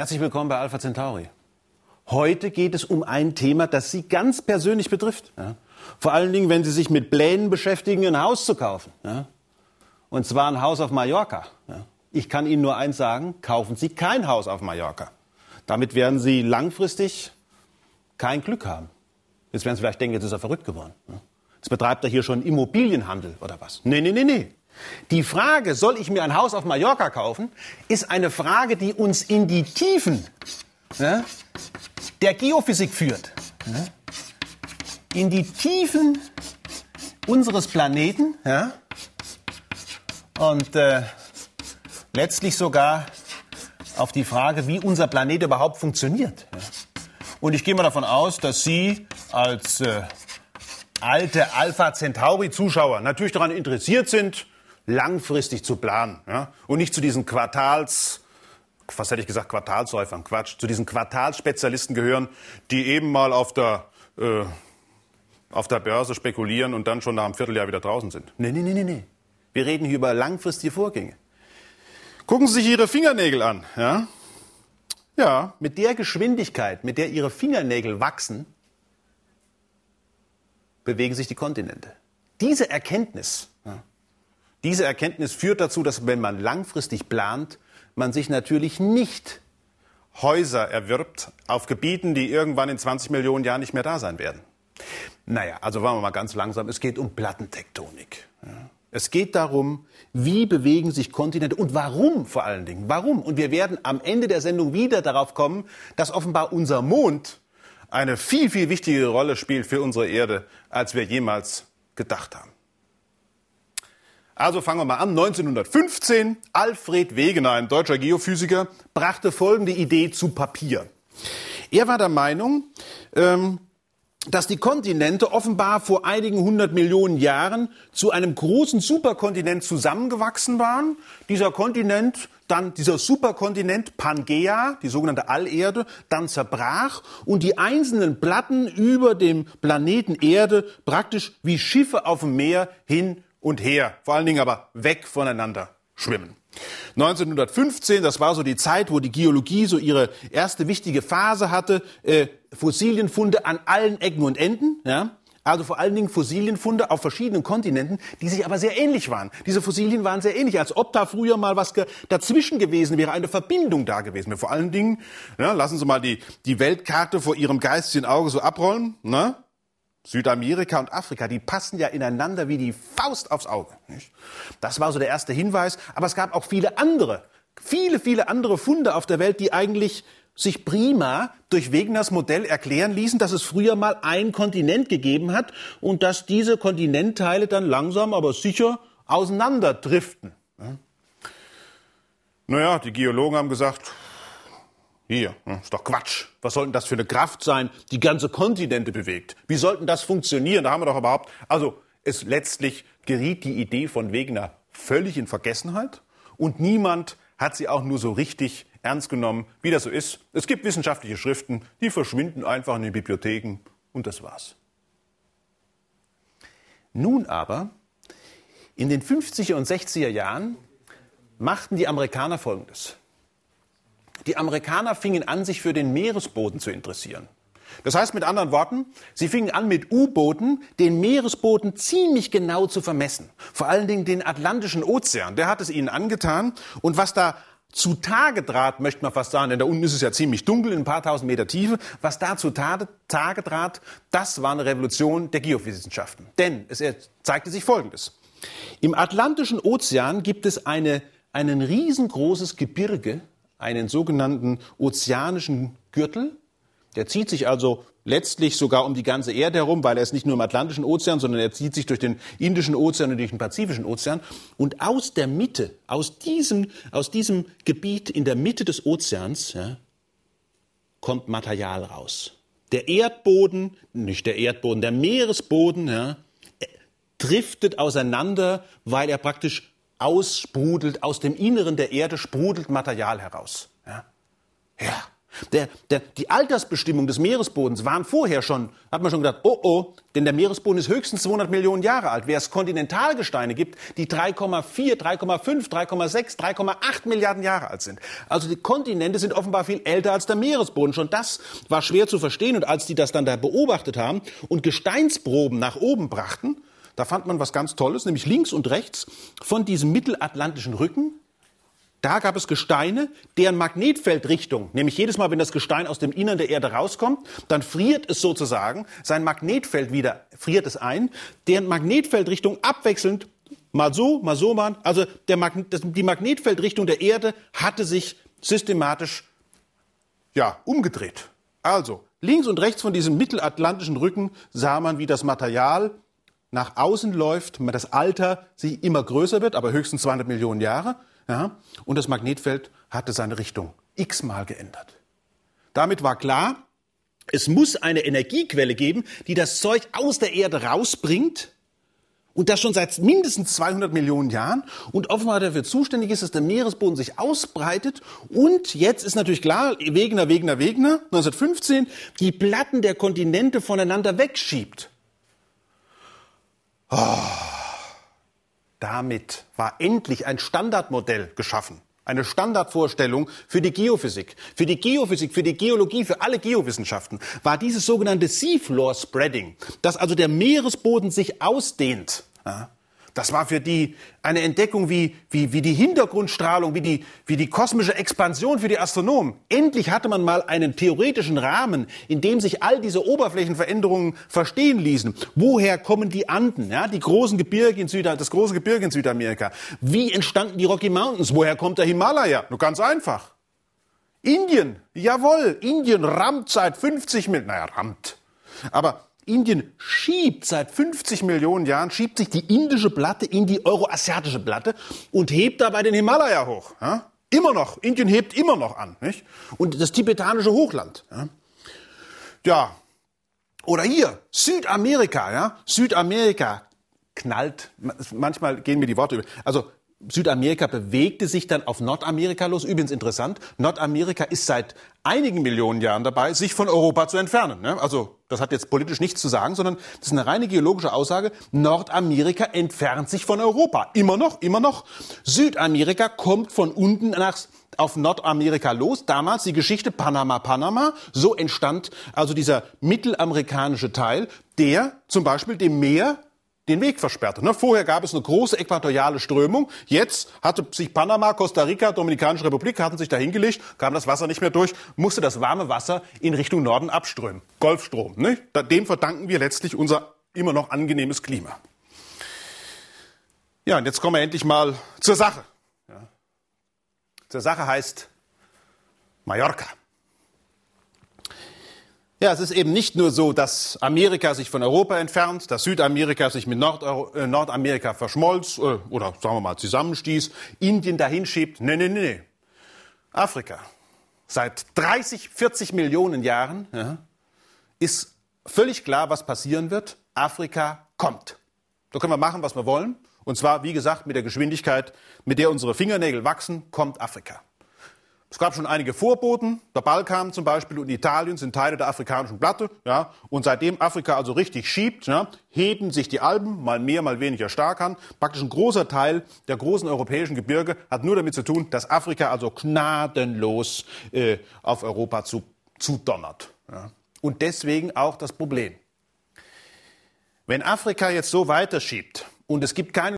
Herzlich willkommen bei Alpha Centauri. Heute geht es um ein Thema, das Sie ganz persönlich betrifft. Ja? Vor allen Dingen, wenn Sie sich mit Plänen beschäftigen, ein Haus zu kaufen. Ja? Und zwar ein Haus auf Mallorca. Ja? Ich kann Ihnen nur eins sagen, kaufen Sie kein Haus auf Mallorca. Damit werden Sie langfristig kein Glück haben. Jetzt werden Sie vielleicht denken, jetzt ist er verrückt geworden. Jetzt betreibt er hier schon Immobilienhandel oder was. Nee, nee, nee, nee. Die Frage, soll ich mir ein Haus auf Mallorca kaufen, ist eine Frage, die uns in die Tiefen ne, der Geophysik führt. Ne? In die Tiefen unseres Planeten ja? und äh, letztlich sogar auf die Frage, wie unser Planet überhaupt funktioniert. Ja? Und ich gehe mal davon aus, dass Sie als äh, alte Alpha Centauri-Zuschauer natürlich daran interessiert sind, langfristig zu planen ja? und nicht zu diesen Quartals, was hätte ich gesagt, Quartalsäufern, Quatsch, zu diesen Quartalsspezialisten gehören, die eben mal auf der, äh, auf der Börse spekulieren und dann schon nach einem Vierteljahr wieder draußen sind. Nee, nee, nee, nee, nee. Wir reden hier über langfristige Vorgänge. Gucken Sie sich Ihre Fingernägel an. Ja? ja, mit der Geschwindigkeit, mit der Ihre Fingernägel wachsen, bewegen sich die Kontinente. Diese Erkenntnis diese Erkenntnis führt dazu, dass wenn man langfristig plant, man sich natürlich nicht Häuser erwirbt auf Gebieten, die irgendwann in 20 Millionen Jahren nicht mehr da sein werden. Naja, also waren wir mal ganz langsam. Es geht um Plattentektonik. Es geht darum, wie bewegen sich Kontinente und warum vor allen Dingen. Warum? Und wir werden am Ende der Sendung wieder darauf kommen, dass offenbar unser Mond eine viel, viel wichtigere Rolle spielt für unsere Erde, als wir jemals gedacht haben. Also fangen wir mal an. 1915, Alfred Wegener, ein deutscher Geophysiker, brachte folgende Idee zu Papier. Er war der Meinung, ähm, dass die Kontinente offenbar vor einigen hundert Millionen Jahren zu einem großen Superkontinent zusammengewachsen waren. Dieser Kontinent, dann dieser Superkontinent Pangea, die sogenannte Allerde, dann zerbrach und die einzelnen Platten über dem Planeten Erde praktisch wie Schiffe auf dem Meer hin und her, vor allen Dingen aber weg voneinander schwimmen. 1915, das war so die Zeit, wo die Geologie so ihre erste wichtige Phase hatte, äh, Fossilienfunde an allen Ecken und Enden, ja? also vor allen Dingen Fossilienfunde auf verschiedenen Kontinenten, die sich aber sehr ähnlich waren. Diese Fossilien waren sehr ähnlich, als ob da früher mal was ge dazwischen gewesen wäre, eine Verbindung da gewesen wäre. Vor allen Dingen, ja, lassen Sie mal die, die Weltkarte vor Ihrem geistigen Auge so abrollen, ne? Südamerika und Afrika, die passen ja ineinander wie die Faust aufs Auge. Nicht? Das war so der erste Hinweis. Aber es gab auch viele andere, viele, viele andere Funde auf der Welt, die eigentlich sich prima durch Wegeners Modell erklären ließen, dass es früher mal ein Kontinent gegeben hat und dass diese Kontinentteile dann langsam, aber sicher auseinanderdriften. Ne? Naja, die Geologen haben gesagt, hier, hm, ist doch Quatsch. Was soll denn das für eine Kraft sein, die ganze Kontinente bewegt? Wie sollten das funktionieren? Da haben wir doch überhaupt. Also, es letztlich geriet die Idee von Wegener völlig in Vergessenheit und niemand hat sie auch nur so richtig ernst genommen, wie das so ist. Es gibt wissenschaftliche Schriften, die verschwinden einfach in den Bibliotheken und das war's. Nun aber, in den 50er und 60er Jahren machten die Amerikaner Folgendes. Die Amerikaner fingen an, sich für den Meeresboden zu interessieren. Das heißt mit anderen Worten, sie fingen an, mit U-Booten den Meeresboden ziemlich genau zu vermessen. Vor allen Dingen den Atlantischen Ozean, der hat es ihnen angetan. Und was da zutage trat, möchte man fast sagen, denn da unten ist es ja ziemlich dunkel, in ein paar tausend Meter Tiefe, was da zutage trat, das war eine Revolution der Geophysikwissenschaften. Denn es zeigte sich Folgendes. Im Atlantischen Ozean gibt es eine, ein riesengroßes Gebirge, einen sogenannten ozeanischen Gürtel. Der zieht sich also letztlich sogar um die ganze Erde herum, weil er ist nicht nur im Atlantischen Ozean, sondern er zieht sich durch den Indischen Ozean und durch den Pazifischen Ozean. Und aus der Mitte, aus diesem, aus diesem Gebiet in der Mitte des Ozeans, ja, kommt Material raus. Der Erdboden, nicht der Erdboden, der Meeresboden ja, driftet auseinander, weil er praktisch aussprudelt, aus dem Inneren der Erde sprudelt Material heraus. Ja. ja. Der, der, die Altersbestimmung des Meeresbodens waren vorher schon, hat man schon gedacht, oh oh, denn der Meeresboden ist höchstens 200 Millionen Jahre alt. Wer es Kontinentalgesteine gibt, die 3,4, 3,5, 3,6, 3,8 Milliarden Jahre alt sind. Also die Kontinente sind offenbar viel älter als der Meeresboden. Schon das war schwer zu verstehen. Und als die das dann da beobachtet haben und Gesteinsproben nach oben brachten, da fand man was ganz Tolles, nämlich links und rechts von diesem mittelatlantischen Rücken da gab es Gesteine, deren Magnetfeldrichtung, nämlich jedes Mal, wenn das Gestein aus dem Innern der Erde rauskommt, dann friert es sozusagen, sein Magnetfeld wieder friert es ein, deren Magnetfeldrichtung abwechselnd mal so, mal so, mal, also Magne die Magnetfeldrichtung der Erde hatte sich systematisch ja, umgedreht. Also, links und rechts von diesem mittelatlantischen Rücken sah man, wie das Material nach außen läuft, das Alter sie immer größer wird, aber höchstens 200 Millionen Jahre. Ja, und das Magnetfeld hatte seine Richtung x-mal geändert. Damit war klar, es muss eine Energiequelle geben, die das Zeug aus der Erde rausbringt. Und das schon seit mindestens 200 Millionen Jahren. Und offenbar dafür zuständig ist, dass der Meeresboden sich ausbreitet. Und jetzt ist natürlich klar, Wegener, Wegener, Wegener, 1915, die Platten der Kontinente voneinander wegschiebt. Oh. Damit war endlich ein Standardmodell geschaffen. Eine Standardvorstellung für die Geophysik, für die Geophysik, für die Geologie, für alle Geowissenschaften war dieses sogenannte Seafloor Spreading, dass also der Meeresboden sich ausdehnt. Ja, das war für die eine Entdeckung wie, wie, wie die Hintergrundstrahlung, wie die, wie die kosmische Expansion für die Astronomen. Endlich hatte man mal einen theoretischen Rahmen, in dem sich all diese Oberflächenveränderungen verstehen ließen. Woher kommen die Anden, ja, die großen Gebirge in Süda, das große Gebirge in Südamerika? Wie entstanden die Rocky Mountains? Woher kommt der Himalaya? Nur ganz einfach. Indien, jawohl, Indien rammt seit 50 Millionen, naja, rammt. Aber Indien schiebt seit 50 Millionen Jahren, schiebt sich die indische Platte in die euroasiatische Platte und hebt dabei den Himalaya hoch. Ja? Immer noch. Indien hebt immer noch an. Nicht? Und das tibetanische Hochland. Ja? ja. Oder hier, Südamerika, ja. Südamerika knallt. Manchmal gehen mir die Worte über. Also Südamerika bewegte sich dann auf Nordamerika los. Übrigens interessant, Nordamerika ist seit einigen Millionen Jahren dabei, sich von Europa zu entfernen. Ne? Also das hat jetzt politisch nichts zu sagen, sondern das ist eine reine geologische Aussage. Nordamerika entfernt sich von Europa. Immer noch, immer noch. Südamerika kommt von unten nach, auf Nordamerika los. Damals die Geschichte Panama, Panama. So entstand also dieser mittelamerikanische Teil, der zum Beispiel dem Meer den Weg versperrte. Ne? Vorher gab es eine große äquatoriale Strömung. Jetzt hatte sich Panama, Costa Rica, Dominikanische Republik hatten sich dahingelegt, kam das Wasser nicht mehr durch, musste das warme Wasser in Richtung Norden abströmen. Golfstrom. Ne? Dem verdanken wir letztlich unser immer noch angenehmes Klima. Ja, und jetzt kommen wir endlich mal zur Sache. Ja. Zur Sache heißt Mallorca. Ja, es ist eben nicht nur so, dass Amerika sich von Europa entfernt, dass Südamerika sich mit Nordeu äh, Nordamerika verschmolz äh, oder sagen wir mal zusammenstieß, Indien dahinschiebt. schiebt. Nee, nee, nee. Afrika seit 30, 40 Millionen Jahren ja, ist völlig klar, was passieren wird. Afrika kommt. Da können wir machen, was wir wollen. Und zwar, wie gesagt, mit der Geschwindigkeit, mit der unsere Fingernägel wachsen, kommt Afrika. Es gab schon einige Vorboten. Der Balkan zum Beispiel und Italien sind Teile der afrikanischen Platte. Ja? Und seitdem Afrika also richtig schiebt, ja, heben sich die Alpen mal mehr, mal weniger stark an. Praktisch ein großer Teil der großen europäischen Gebirge hat nur damit zu tun, dass Afrika also gnadenlos äh, auf Europa zu, zudonnert. Ja? Und deswegen auch das Problem. Wenn Afrika jetzt so weiterschiebt und es gibt keine